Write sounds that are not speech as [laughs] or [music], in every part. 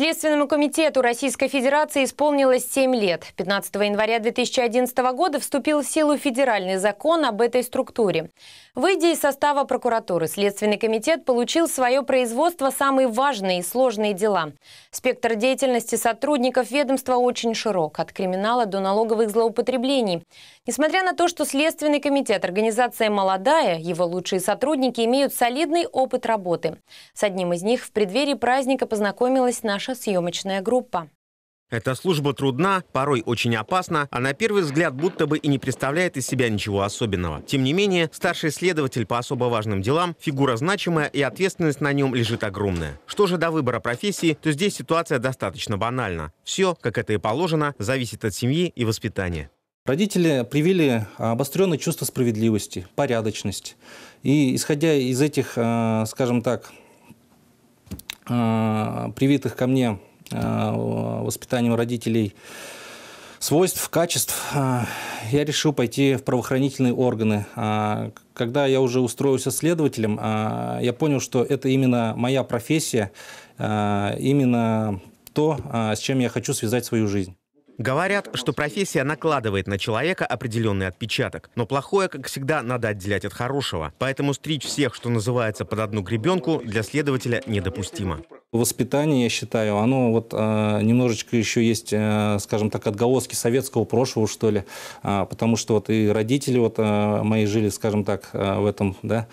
Следственному комитету Российской Федерации исполнилось 7 лет. 15 января 2011 года вступил в силу федеральный закон об этой структуре. Выйдя из состава прокуратуры, Следственный комитет получил в свое производство самые важные и сложные дела. Спектр деятельности сотрудников ведомства очень широк, от криминала до налоговых злоупотреблений. Несмотря на то, что Следственный комитет – организация молодая, его лучшие сотрудники имеют солидный опыт работы. С одним из них в преддверии праздника познакомилась наша наша съемочная группа. Эта служба трудна, порой очень опасна, а на первый взгляд будто бы и не представляет из себя ничего особенного. Тем не менее, старший следователь по особо важным делам – фигура значимая и ответственность на нем лежит огромная. Что же до выбора профессии, то здесь ситуация достаточно банальна. Все, как это и положено, зависит от семьи и воспитания. Родители привили а, обостренное чувство справедливости, порядочность. И исходя из этих, а, скажем так, а, привитых ко мне а, воспитанием родителей свойств, качеств, а, я решил пойти в правоохранительные органы. Когда я уже устроился следователем, я понял, что это именно моя профессия, именно то, с чем я хочу связать свою жизнь. Говорят, что профессия накладывает на человека определенный отпечаток. Но плохое, как всегда, надо отделять от хорошего. Поэтому стричь всех, что называется, под одну гребенку, для следователя недопустимо. Воспитание, я считаю, оно вот э, немножечко еще есть, э, скажем так, отголоски советского прошлого, что ли. Э, потому что вот и родители вот э, мои жили, скажем так, э, в этом, да,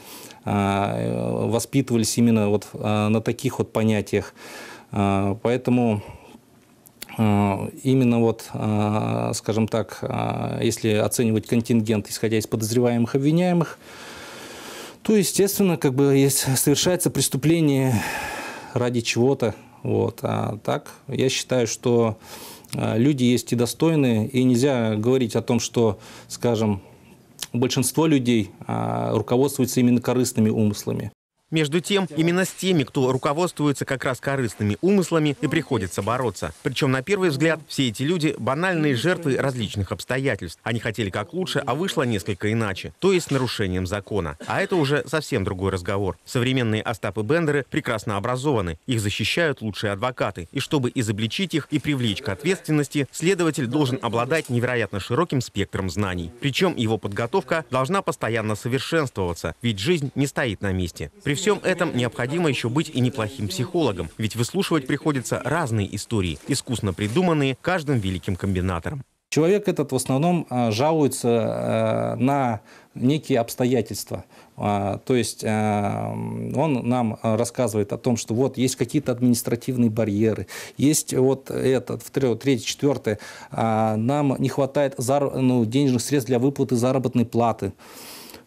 э, воспитывались именно вот э, на таких вот понятиях. Э, поэтому Э, именно вот, э, скажем так, э, если оценивать контингент, исходя из подозреваемых обвиняемых, то, естественно, как бы совершается преступление ради чего-то. Вот. А так, я считаю, что люди есть и достойные, и нельзя говорить о том, что, скажем, большинство людей руководствуется именно корыстными умыслами. Между тем, именно с теми, кто руководствуется как раз корыстными умыслами, и приходится бороться. Причем, на первый взгляд, все эти люди – банальные жертвы различных обстоятельств. Они хотели как лучше, а вышло несколько иначе, то есть нарушением закона. А это уже совсем другой разговор. Современные Остапы Бендеры прекрасно образованы, их защищают лучшие адвокаты. И чтобы изобличить их и привлечь к ответственности, следователь должен обладать невероятно широким спектром знаний. Причем его подготовка должна постоянно совершенствоваться, ведь жизнь не стоит на месте. При всем этом необходимо еще быть и неплохим психологом, ведь выслушивать приходится разные истории, искусно придуманные каждым великим комбинатором. Человек этот в основном а, жалуется а, на некие обстоятельства. А, то есть он нам рассказывает о том, что вот есть какие-то административные барьеры, есть вот этот, третье, четвертое, нам не хватает ну, денежных средств для выплаты заработной платы.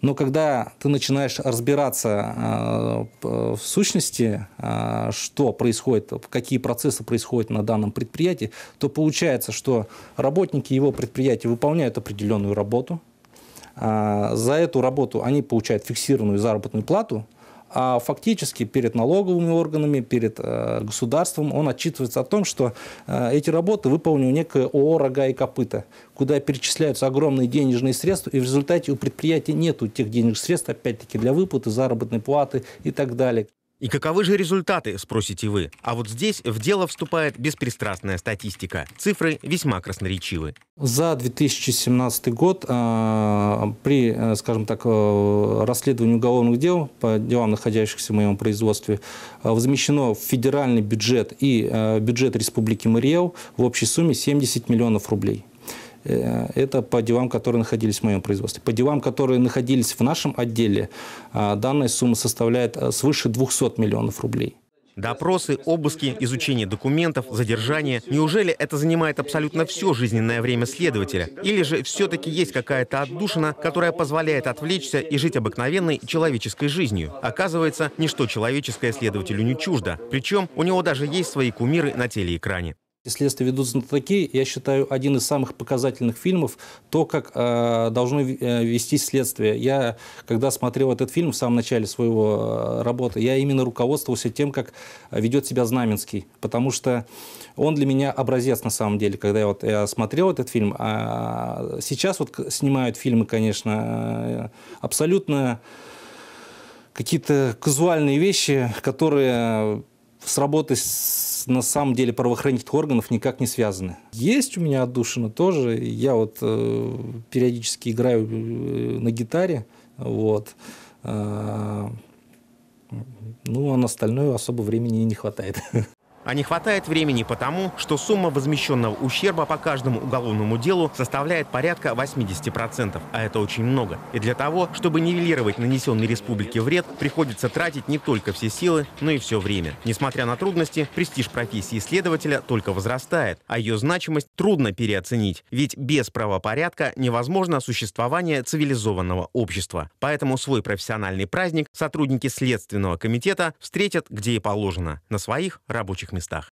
Но когда ты начинаешь разбираться а, в сущности, а, что происходит, какие процессы происходят на данном предприятии, то получается, что работники его предприятия выполняют определенную работу. А, за эту работу они получают фиксированную заработную плату – а фактически перед налоговыми органами, перед э, государством он отчитывается о том, что э, эти работы выполнил некое ООО «Рога и копыта», куда перечисляются огромные денежные средства, и в результате у предприятия нет тех денежных средств, опять-таки, для выплаты заработной платы и так далее. И каковы же результаты, спросите вы? А вот здесь в дело вступает беспристрастная статистика. Цифры весьма красноречивы. За 2017 год э, при, э, скажем так, э, расследовании уголовных дел по делам, находящихся в моем производстве, возмещено в федеральный бюджет и бюджет Республики Мариэл в общей сумме 70 миллионов рублей. Э, это по делам, которые находились в моем производстве. По делам, которые находились в нашем отделе, а, данная сумма составляет э, свыше 200 миллионов рублей. Допросы, обыски, изучение документов, задержание. Неужели это занимает абсолютно все жизненное время следователя? Или же все-таки есть какая-то отдушина, которая позволяет отвлечься и жить обыкновенной человеческой жизнью? Оказывается, ничто человеческое следователю не чуждо. Причем у него даже есть свои кумиры на телеэкране. Следствие ведут Знатоки. я считаю, один из самых показательных фильмов то, как э, должно э, вести следствие. Я, когда смотрел этот фильм в самом начале своего э, работы, я именно руководствовался тем, как ведет себя Знаменский, потому что он для меня образец на самом деле, когда я, вот, я э, смотрел этот фильм. А сейчас вот снимают фильмы, конечно, э, абсолютно какие-то казуальные вещи, которые с работой с, на самом деле правоохранительных органов никак не связаны. Есть у меня отдушина тоже. Я вот э, периодически играю э, на гитаре. Вот. Э, ну, а на остальное особо времени не хватает. [laughs] А не хватает времени потому, что сумма возмещенного ущерба по каждому уголовному делу составляет порядка 80%, а это очень много. И для того, чтобы нивелировать нанесенный республике вред, приходится тратить не только все силы, но и все время. Несмотря на трудности, престиж профессии следователя только возрастает, а ее значимость трудно переоценить, ведь без правопорядка невозможно существование цивилизованного общества. Поэтому свой профессиональный праздник сотрудники Следственного комитета встретят где и положено, на своих рабочих местах. Bis nach